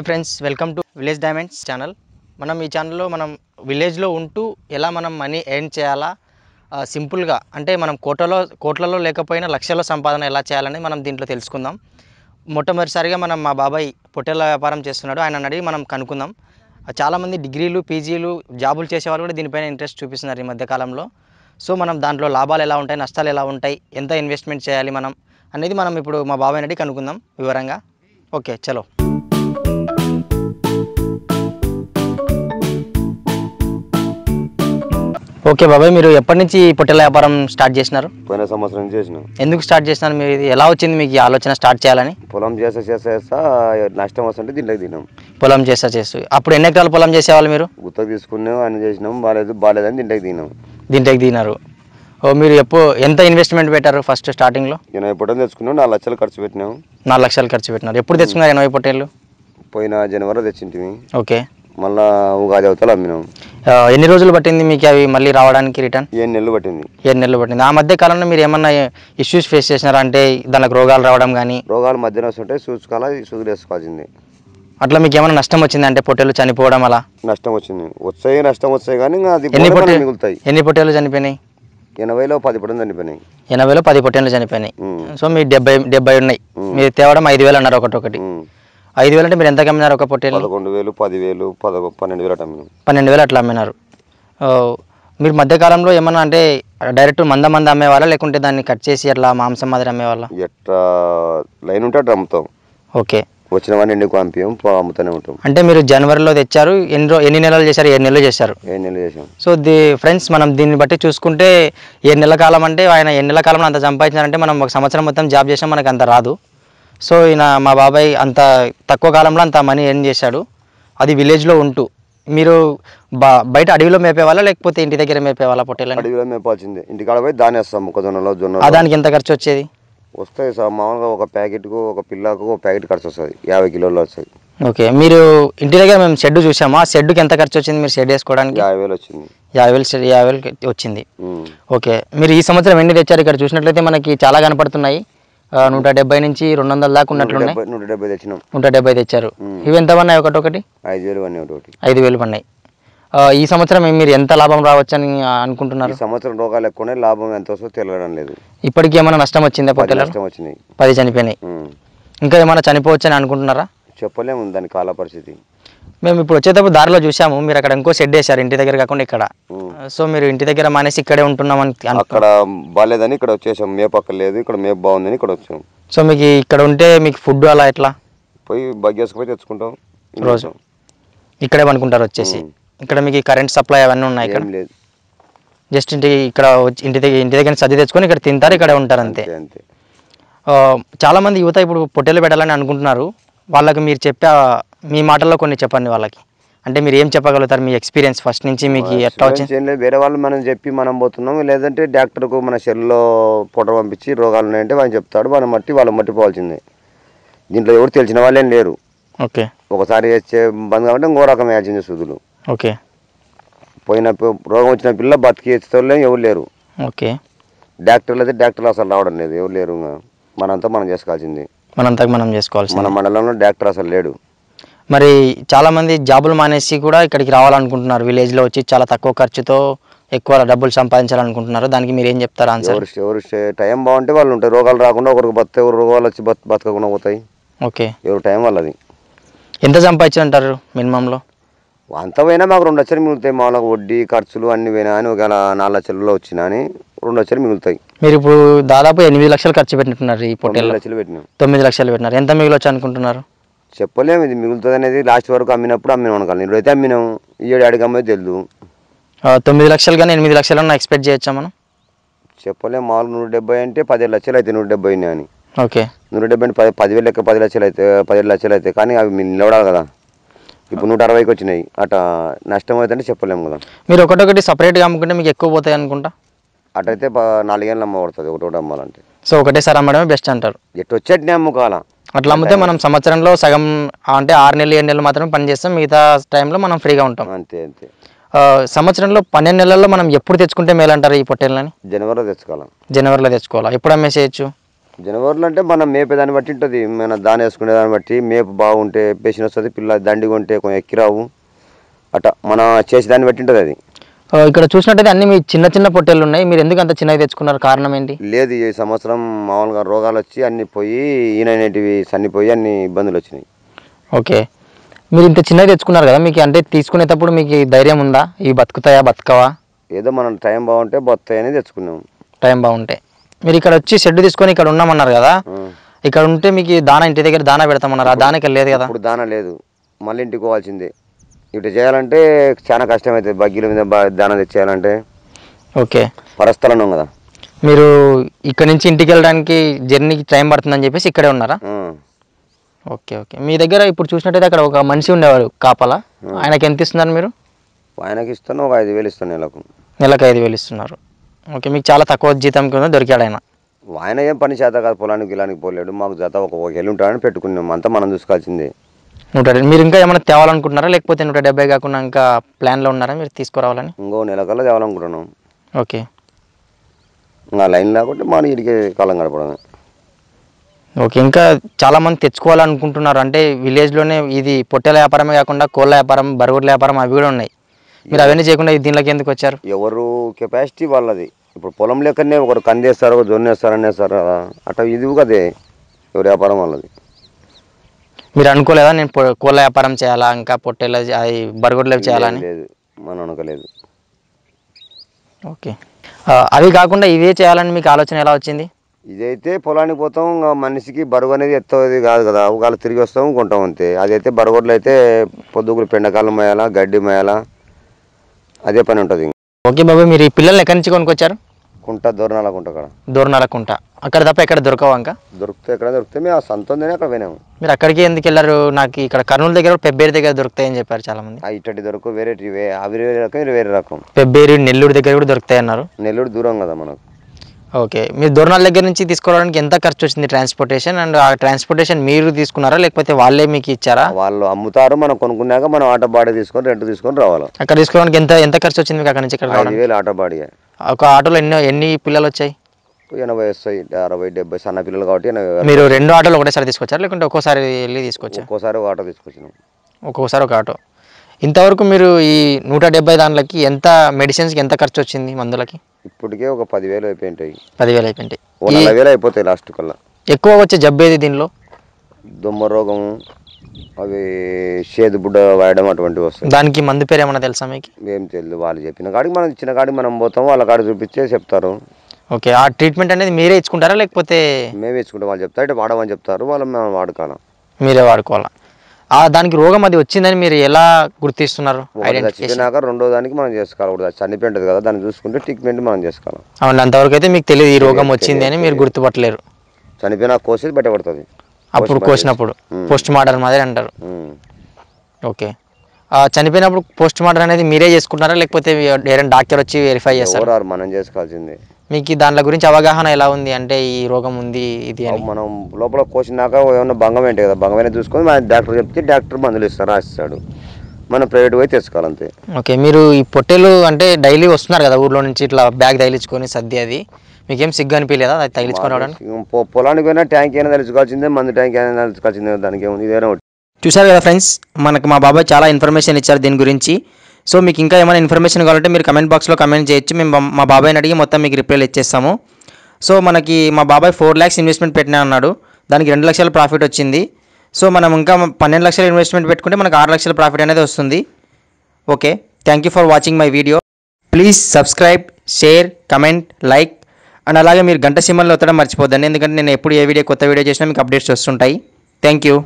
Hi friends welcome to village diamonds channel మనం ఈ ఛానల్లో మనం విలేజ్లో ఉంటూ ఎలా మనం మనీ ఎర్న్ చేయాలా సింపుల్గా అంటే మనం కోటలో కోట్లలో లేకపోయినా లక్షల సంపాదన ఎలా చేయాలని మనం దీంట్లో తెలుసుకుందాం మొట్టమొదటిసారిగా మనం మా బాబాయ్ పొట్టెల వ్యాపారం చేస్తున్నాడు ఆయన అడిగి మనం కనుక్కుందాం చాలామంది డిగ్రీలు పీజీలు జాబులు చేసేవాళ్ళు కూడా దీనిపైన ఇంట్రెస్ట్ చూపిస్తున్నారు ఈ మధ్యకాలంలో సో మనం దాంట్లో లాభాలు ఎలా ఉంటాయి నష్టాలు ఎలా ఉంటాయి ఎంత ఇన్వెస్ట్మెంట్ చేయాలి మనం అనేది మనం ఇప్పుడు మా బాబాయ్ అడిగి కనుక్కుందాం వివరంగా ఓకే చలో ఓకే బాబాయ్ మీరు ఎప్పటి నుంచి పొట్టెల వ్యాపారం స్టార్ట్ చేసినారు పోయిన సంవత్సరం చేసినాం ఎందుకు స్టార్ట్ చేసినారు మీరు ఇది ఎలా వచ్చింది మీకు ఆలోచన స్టార్ట్ చేయాలని పొలం చేసా చేసా నష్టం వస్తుంటే దీంట్లోకి తిన్నాం పొలం చేసా చేస్తూ అప్పుడు ఎన్ని ఎకరాలు పొలం చేసేవాళ్ళు మీరు గుత్త తీసుకున్నాం అని చేసినాం బాగాలేదు బాగాలేదని దీంట్లోకి తిన్నాం దీంట్లోకి తినారు ఓ మీరు ఎప్పుడు ఎంత ఇన్వెస్ట్మెంట్ పెట్టారు ఫస్ట్ స్టార్టింగ్లో ఎనభై పొట్టలు తెచ్చుకున్నాం నాలుగు లక్షలు ఖర్చు పెట్టినాం నాలుగు లక్షలు ఖర్చు పెట్టినారు ఎప్పుడు తెచ్చుకున్నారు ఎనభై పొట్టేళ్ళు పోయిన జనవరి తెచ్చింటివి ఓకే మళ్ళా ఉగాది అవతల అమ్మినాం ఎన్ని రోజులు పట్టింది మీకు అవి మళ్ళీ రావడానికి రిటర్న్ ఏడు నెలలు పట్టింది ఏడు నెలలు పట్టింది ఆ మధ్య కాలంలో మీరు ఏమన్నా ఇష్యూస్ ఫేస్ చేసినారా అంటే దానికి రోగాలు రావడం కానీ రోగాలు మధ్యన వస్తుంటే చూసుకోవాలా చూసుకోవాల్సింది అట్లా మీకు ఏమైనా నష్టం వచ్చింది అంటే పొట్టేలు చనిపోవడం అలా నష్టం వచ్చింది వచ్చాయి నష్టం వచ్చాయి కానీ అది ఎన్ని పొట్టేలు మిగులుతాయి ఎన్ని పొట్టేలు చనిపోయినాయి ఎనభైలో పది పొట్టలు చనిపోయినాయి ఎనభైలో పది పొట్టేలు చనిపోయినాయి సో మీ డెబ్బై డెబ్బై ఉన్నాయి మీరు తేవడం ఐదు వేలు అన్నారు ఒకటి ఒకటి ఐదు వేలు అంటే మీరు ఎంతకి అమ్మినారు ఒక పొట్టే పదకొండు వేలు పదివేలు పదకొ పన్నెండు వేలు అట్లా పన్నెండు వేలు అట్లా అమ్మినారు మీరు మధ్యకాలంలో ఏమన్నా అంటే డైరెక్ట్ మంద మంద అమ్మేవాళ్ళ లేకుంటే దాన్ని కట్ చేసి అట్లా మాంసం మాదిరి అమ్మేవాళ్ళ ఎట్లా లైన్ ఉంటే అట్లా అమ్ముతాం ఓకే వచ్చిన వాడిని ఎండుకు పంపించాం అమ్ముతూనే ఉంటాం అంటే మీరు జనవరిలో తెచ్చారు ఎన్ని ఎన్ని నెలలు చేశారు ఏడు నెలలు చేశారు ఎన్ని నెలలు చేశాం సో ది ఫ్రెండ్స్ మనం దీన్ని బట్టి చూసుకుంటే ఏడు నెలల కాలం అంటే ఆయన ఎన్ని నెలల కాలంలో అంత సంపాదించారంటే మనం ఒక సంవత్సరం మొత్తం జాబ్ చేసాం మనకు అంత రాదు సో ఈయన మా బాబాయ్ అంత తక్కువ కాలంలో అంత మనీ ఎర్న్ చేశాడు అది విలేజ్లో ఉంటూ మీరు బా బయట అడవిలో మేపేవాళ్ళ లేకపోతే ఇంటి దగ్గర మేపేవాళ్ళ పొట్టేలా అడవిలో మేపాల్సిందే ఇంటికాడ పోయి దాని వేస్తాం మొక్కజొన్నలో జొన్న దానికి ఎంత ఖర్చు వచ్చేది వస్తాయి సార్ మామూలుగా ఒక ప్యాకెట్కు ఒక పిల్లకు ఒక ప్యాకెట్ ఖర్చు వస్తుంది యాభై కిలోలు వస్తాయి ఓకే మీరు ఇంటి దగ్గర మేము షెడ్ చూసాము ఆ షెడ్కి ఎంత ఖర్చు వచ్చింది మీరు షెడ్ వేసుకోవడానికి యాభై వేలు వచ్చింది యాభై వేలు యాభై వేలు వచ్చింది ఓకే మీరు ఈ సంవత్సరం ఎన్ని తెచ్చారు ఇక్కడ చూసినట్లయితే మనకి చాలా కనపడుతున్నాయి నూట డెబ్బై నుంచి రెండు వందల దాకా ఉన్నట్లున్నాయి నూట డెబ్బై తెచ్చారు ఇవి ఎంత పన్నాయి ఒకటొకటి ఐదు వేలు పన్నాయి ఒకటి ఐదు వేలు పన్నాయి ఈ సంవత్సరం మీరు ఎంత లాభం రావచ్చని అనుకుంటున్నారు సంవత్సరం రోగాలు ఎక్కువనే లాభం ఎంత వస్తుందో తెలియడం లేదు ఇప్పటికి ఏమైనా నష్టం వచ్చిందా పొట్టెల నష్టం వచ్చింది పది చనిపోయినాయి ఇంకా ఏమైనా చనిపోవచ్చు అని అనుకుంటున్నారా చెప్పలేము దాని కాల పరిస్థితి మేము ఇప్పుడు వచ్చేటప్పుడు దారిలో చూసాము మీరు అక్కడ ఇంకో షెడ్ వేసారు ఇంటి దగ్గర కాకుండా ఇక్కడ సో మీరు ఇంటి దగ్గర మానేసి ఇక్కడే ఉంటున్నాం అని అక్కడ బాగాలేదని ఇక్కడ వచ్చేసాం మేపు అక్కడ లేదు ఇక్కడ మేపు బాగుందని ఇక్కడ వచ్చాం సో మీకు ఇక్కడ ఉంటే మీకు ఫుడ్ అలా ఎట్లా పోయి పోయి తెచ్చుకుంటాం రోజు. ఇక్కడే పనుకుంటారు వచ్చేసి ఇక్కడ మీకు కరెంట్ సప్లై అవన్నీ ఉన్నాయి ఇక్కడ లేదు జస్ట్ ఇంటి ఇక్కడ వచ్చి- ఇంటి దగ్గర ఇంటి దగ్గర సర్ది తెచ్చుకొని ఇక్కడ తింటారు ఇక్కడే ఉంటారు అంతే అంతే చాలా మంది యువత ఇప్పుడు పొట్టేలు పెట్టాలని అనుకుంటున్నారు వాళ్ళకి మీరు చెప్పే మీ మాటల్లో కొన్ని చెప్పండి వాళ్ళకి అంటే మీరు ఏం చెప్పగలుగుతారు మీ ఎక్స్పీరియన్స్ ఫస్ట్ నుంచి మీకు ఎట్లా వచ్చింది వేరే వాళ్ళు మనం చెప్పి మనం పోతున్నాం లేదంటే డాక్టర్కు మన శరీరంలో పొట్ట పంపించి రోగాలు ఉన్నాయంటే వాళ్ళు చెప్తాడు మనం మట్టి వాళ్ళు మట్టిపోవాల్సిందే దీంట్లో ఎవరు తెలిసిన వాళ్ళేం లేరు ఓకే ఒకసారి వచ్చే బంద్ కాబట్టి ఇంకో రకం వేయాల్సింది సుదులు ఓకే పోయిన రోగం వచ్చిన పిల్ల బతికి వాళ్ళు ఎవరు లేరు ఓకే డాక్టర్లు అయితే డాక్టర్లు అసలు రావడం లేదు ఎవరు లేరు మనంతా మనం చేసుకోవాల్సింది మనంతా మనం చేసుకోవాల్సింది మన మండలంలో డాక్టర్ అసలు లేడు మరి చాలామంది జాబులు మానేసి కూడా ఇక్కడికి రావాలనుకుంటున్నారు విలేజ్లో వచ్చి చాలా తక్కువ ఖర్చుతో ఎక్కువ డబ్బులు సంపాదించాలనుకుంటున్నారు దానికి మీరు ఏం చెప్తారు ఆన్సర్ ఎవరు టైం బాగుంటే వాళ్ళు ఉంటాయి రోగాలు రాకుండా ఒకరికి బత ఎవరు రోగాలు వచ్చి బత బతకకుండా పోతాయి ఓకే ఎవరు టైం వాళ్ళది ఎంత సంపాదించారంటారు మినిమంలో అంత పోయినా మాకు రెండు లక్షలు మిగులుతాయి మామూలుగా వడ్డీ ఖర్చులు అన్ని పోయినా అని ఒక నాలుగు లక్షల్లో వచ్చినా అని రెండు లక్షలు మిగులుతాయి మీరు ఇప్పుడు దాదాపు ఎనిమిది లక్షలు ఖర్చు పెట్టినట్టున్నారు ఈ పొట్టి లక్షలు పెట్టినారు తొమ్మిది లక్షలు పెట్టినారు ఎంత వచ్చి అనుకుంటున్నారు చెప్పలేము ఇది మిగులుతుంది అనేది లాస్ట్ వరకు అమ్మినప్పుడు అమ్మినాం అనుకోండి ఇప్పుడైతే ఈ ఏడు అడిగి అమ్మే తెలియదు తొమ్మిది లక్షలు కానీ ఎనిమిది లక్షలు ఎక్స్పెక్ట్ చేయొచ్చా మనం చెప్పలేము మామూలు నూట డెబ్బై అంటే పదిహేడు లక్షలు అయితే నూట డెబ్బై అని ఓకే నూట డెబ్బై అంటే పది పదివేలు లెక్క పది లక్షలు అయితే పదిహేడు లక్షలు అయితే కానీ అవి నిలబడాలి కదా ఇప్పుడు నూట అరవైకి వచ్చినాయి అట నష్టం అంటే చెప్పలేము కదా మీరు ఒకటొకటి సపరేట్గా అమ్ముకుంటే మీకు ఎక్కువ పోతాయి అనుకుంటా అటైతే నాలుగేళ్ళు అమ్మబడుతుంది ఒకటి ఒకటి అమ్మాలంటే సో ఒకటేసారి అమ్మడమే బెస్ట్ అంటారు ఎటు వచ్చేటనే అమ్ముకోవాలా అట్లా అమ్మితే మనం సంవత్సరంలో సగం అంటే ఆరు నెలలు ఏడు నెలలు మాత్రమే పని చేస్తాం మిగతా టైంలో మనం ఫ్రీగా ఉంటాం అంతే అంతే సంవత్సరంలో పన్నెండు నెలల్లో మనం ఎప్పుడు తెచ్చుకుంటే మేలంటారు ఈ పొట్టేళ్ళని జనవరిలో తెచ్చుకోవాలి జనవరిలో తెచ్చుకోవాలా ఎప్పుడు అమ్మేసేయచ్చు జనవరిలో అంటే మనం మేపే దాన్ని బట్టి ఉంటుంది మన దాని వేసుకునే దాన్ని బట్టి మేపు బాగుంటే పేషన్ వస్తుంది పిల్ల దండిగా ఉంటే కొంచెం ఎక్కిరావు అట్లా మన చేసే దాన్ని బట్టి ఉంటుంది అది ఇక్కడ చూసినట్టయితే అన్ని మీ చిన్న చిన్న పొట్టెలు ఉన్నాయి మీరు ఎందుకు అంత చిన్నవి తెచ్చుకున్నారు కారణం ఏంటి లేదు ఈ సంవత్సరం మామూలుగా రోగాలు వచ్చి అన్ని పోయి ఈననేటివి సన్నిపోయి అన్ని ఇబ్బందులు వచ్చినాయి ఓకే మీరు ఇంత చిన్నవి తెచ్చుకున్నారు కదా మీకు అంటే తీసుకునేటప్పుడు మీకు ధైర్యం ఉందా ఇవి బతుకుతాయా బతకవా ఏదో మనం టైం బాగుంటే బతుకుతాయని తెచ్చుకున్నాము టైం బాగుంటే మీరు ఇక్కడ వచ్చి షెడ్ తీసుకొని ఇక్కడ ఉన్నామన్నారు కదా ఇక్కడ ఉంటే మీకు దాన ఇంటి దగ్గర దాన పెడతామన్నారు ఆ దానకి లేదు కదా ఇప్పుడు దాన లేదు మళ్ళీ ఇంటికి పోవాల్సిందే ఇటు చేయాలంటే చాలా కష్టం అవుతుంది బగ్గీల మీద దానం తెచ్చేయాలంటే ఓకే పరస్థలం కదా మీరు ఇక్కడ నుంచి ఇంటికి వెళ్ళడానికి జర్నీకి టైం పడుతుందని చెప్పేసి ఇక్కడే ఉన్నారా ఓకే ఓకే మీ దగ్గర ఇప్పుడు చూసినట్టయితే అక్కడ ఒక మనిషి ఉండేవారు కాపలా ఆయనకి ఎంత ఇస్తున్నారు మీరు ఆయనకి ఇస్తాను ఒక ఐదు వేలు ఇస్తాను నెలకు నెలకు ఐదు వేలు ఇస్తున్నారు ఓకే మీకు చాలా తక్కువ జీతం కింద దొరికాడు ఆయన ఆయన ఏం పని చేత కాదు పొలానికి గిలానికి పోలేడు మాకు జత ఒక ఒక వెళ్ళి ఉంటాడని పెట్టుకున్నాం అంతా మనం చూసుకోవాల్సిందే నూట మీరు ఇంకా ఏమైనా తేవాలనుకుంటున్నారా లేకపోతే నూట డెబ్బై కాకుండా ఇంకా ప్లాన్లో ఉన్నారా మీరు తీసుకురావాలని ఇంకో నెల కల్లా తేవాలనుకుంటున్నాం ఓకే ఇంకా లైన్ లేకుంటే మన ఇడికే కాలం గడపడమే ఓకే ఇంకా చాలామంది తెచ్చుకోవాలనుకుంటున్నారు అంటే విలేజ్లోనే ఇది పొట్టెల వ్యాపారమే కాకుండా కోళ్ళ వ్యాపారం బరువుల వ్యాపారం అవి కూడా ఉన్నాయి మీరు అవన్నీ చేయకుండా దీనిలోకి ఎందుకు వచ్చారు ఎవరు కెపాసిటీ వాళ్ళది ఇప్పుడు పొలం లెక్కనే ఒకరు కందేస్తారు ఒకరు జొన్నేస్తారు అనేస్తారు కదా ఇది కదే ఎవరి వ్యాపారం వాళ్ళది మీరు అనుకోలేదా నేను కోళ్ళ వ్యాపారం చేయాలా ఇంకా పొట్టేలా బరగొట్టలేవి చేయాలని లేదు మనం అనుకోలేదు ఓకే అవి కాకుండా ఇవే చేయాలని మీకు ఆలోచన ఎలా వచ్చింది ఇదైతే పొలానికి పోతాం మనిషికి బరువు అనేది ఎత్తది కాదు కదా ఒకవేళ తిరిగి వస్తాం కొంటాం అంతే అదైతే బరగొడ్లు అయితే పొద్దుగురు పెండకాలం మేయాలా గడ్డి మేయాలా అదే పని ఉంటుంది ఓకే బాబు మీరు ఈ పిల్లల్ని ఎక్కడి నుంచి కొనుక్కొచ్చారు కుంట దోరణాల కుంట అక్కడ దోరణాల కుంట అక్కడ తప్ప ఎక్కడ దొరకవు ఇంకా దొరికితే ఎక్కడ దొరికితే మేము ఆ సంతంలోనే అక్కడ పోయినాము మీరు అక్కడికి ఎందుకు వెళ్ళారు నాకు ఇక్కడ కర్నూలు దగ్గర పెబ్బేరు దగ్గర దొరుకుతాయని చెప్పారు చాలా మంది ఇటు దొరకు వేరే అవి వేరే రకం వేరే రకం పెబ్బేరు నెల్లూరు దగ్గర కూడా దొరుకుతాయి అన్నారు నెల్లూరు దూరం కదా మనకు ఓకే మీరు దూరణాల దగ్గర నుంచి తీసుకోవడానికి ఎంత ఖర్చు వచ్చింది ట్రాన్స్పోర్టేషన్ అండ్ ఆ ట్రాన్స్పోర్టేషన్ మీరు తీసుకున్నారా లేకపోతే వాళ్ళే మీకు ఇచ్చారా వాళ్ళు అమ్ముతారు మనం కొనుక్కున్నాక మనం ఆటో బాడీ తీసుకొని రెంట్ తీసుకొని రావాలి అక్కడ తీసుకోవడానికి ఎంత ఎంత ఖర్చు వచ్చింది మీకు అక్కడ నుంచి ఇక్కడ వేలు ఆటో బాడీ ఒక ఆటోలో ఎన్ని ఎన్ని పిల్లలు వచ్చాయి ఎనభై వస్తాయి అరవై డెబ్బై సన్న పిల్లలు కాబట్టి మీరు రెండు ఆటోలు ఒకటేసారి తీసుకొచ్చారు లేకుంటే ఒక్కోసారి వెళ్ళి తీసుకొచ్చారు ఒక్కోసారి ఒక ఆటో తీసుకొచ్చిన ఒక్కోసారి ఒక ఆటో ఇంతవరకు మీరు ఈ నూట డెబ్బై దానిలకి ఎంత మెడిసిన్స్కి ఎంత ఖర్చు వచ్చింది మందులకి ఇప్పటికే ఒక పదివేలు అయిపోయింటాయి పదివేలు అయిపోయింటాయి అయిపోతాయి లాస్ట్ కల్లా ఎక్కువ వచ్చే జబ్బేది దీనిలో దుమ్మ రోగము అవి బుడ్డ వాడడం అటువంటివి వస్తాయి దానికి మందు పేరు ఏమైనా తెలుసా మీకు ఏం తెలియదు వాళ్ళు చెప్పిన కాడికి మనం ఇచ్చిన కాడికి మనం పోతాం వాళ్ళ కాడికి చూపించే చెప్తారు ఓకే ఆ ట్రీట్మెంట్ అనేది మీరే ఇచ్చుకుంటారా లేకపోతే మేమే ఇచ్చుకుంటాం వాళ్ళు చెప్తారు అంటే వాడమని చెప్తారు వాళ్ళు మనం వాడుకోవాలి మీరే వాడుకోవాలా ఆ దానికి రోగం అది వచ్చిందని మీరు ఎలా గుర్తిస్తున్నారు చచ్చిపోయినాక రెండో దానికి మనం చేసుకోవాలి చనిపోయింటది కదా దాన్ని చూసుకుంటే ట్రీట్మెంట్ మనం చేసుకోవాలి అవును అంతవరకు అయితే మీకు తెలియదు ఈ రోగం వచ్చింది అని మీరు గుర్తుపట్టలేరు చనిపోయినా కోసేది బయటపడుతుంది అప్పుడు కోసినప్పుడు పోస్ట్ hmm. మార్టర్ మాదిరి అంటారు hmm. ఓకే చనిపోయినప్పుడు పోస్ట్ మార్టర్ అనేది మీరే చేసుకుంటారా లేకపోతే ఏదైనా డాక్టర్ వచ్చి వెరిఫై చేస్తారు మనం చేసుకోవాల్సింది మీకు దాని గురించి అవగాహన ఎలా ఉంది అంటే ఈ రోగం ఉంది ఇది మనం లోపల కోసినాక ఏమైనా భంగం ఏంటి కదా భంగం చూసుకొని డాక్టర్ చెప్తే డాక్టర్ మందులు ఇస్తారు రాసిస్తాడు మనం ప్రైవేట్ పోయి తెచ్చుకోవాలంతే ఓకే మీరు ఈ పొట్టేలు అంటే డైలీ వస్తున్నారు కదా ఊర్లో నుంచి ఇట్లా బ్యాగ్ తగిలించుకొని సర్ది అది మీకేం సిగ్గు అనిపించలేదా అది తగిలించుకోవడానికి పొలానికి పోయినా ట్యాంక్ అయినా తెలుసుకోవాల్సిందే మందు ట్యాంక్ అయినా తలుచుకోవాల్సిందే దానికి ఏముంది ఇదేనా చూసారు కదా ఫ్రెండ్స్ మనకు మా బాబాయ్ చాలా ఇన్ఫర్మేషన్ ఇచ్చారు దీని గురించి సో మీకు ఇంకా ఏమైనా ఇన్ఫర్మేషన్ కావాలంటే మీరు కమెంట్ బాక్స్లో కమెంట్ చేయొచ్చు మేము మా బాబాయ్ని అడిగి మొత్తం మీకు రిప్లైలు ఇచ్చేస్తాము సో మనకి మా బాబాయ్ ఫోర్ ల్యాక్స్ ఇన్వెస్ట్మెంట్ పెట్టినా అన్నాడు దానికి రెండు లక్షల ప్రాఫిట్ వచ్చింది సో మనం ఇంకా పన్నెండు లక్షల ఇన్వెస్ట్మెంట్ పెట్టుకుంటే మనకు ఆరు లక్షల ప్రాఫిట్ అనేది వస్తుంది okay thank you for watching my video please subscribe share comment like and అలాగే మీరు గంట సిమ్మల్లో ఒత్తడం మర్చిపోద్దండి ఎందుకంటే నేను ఎప్పుడు ఏ వీడియో కొత్త వీడియో చేసినా మీకు అప్డేట్స్ వస్తుంటాయి థ్యాంక్ యూ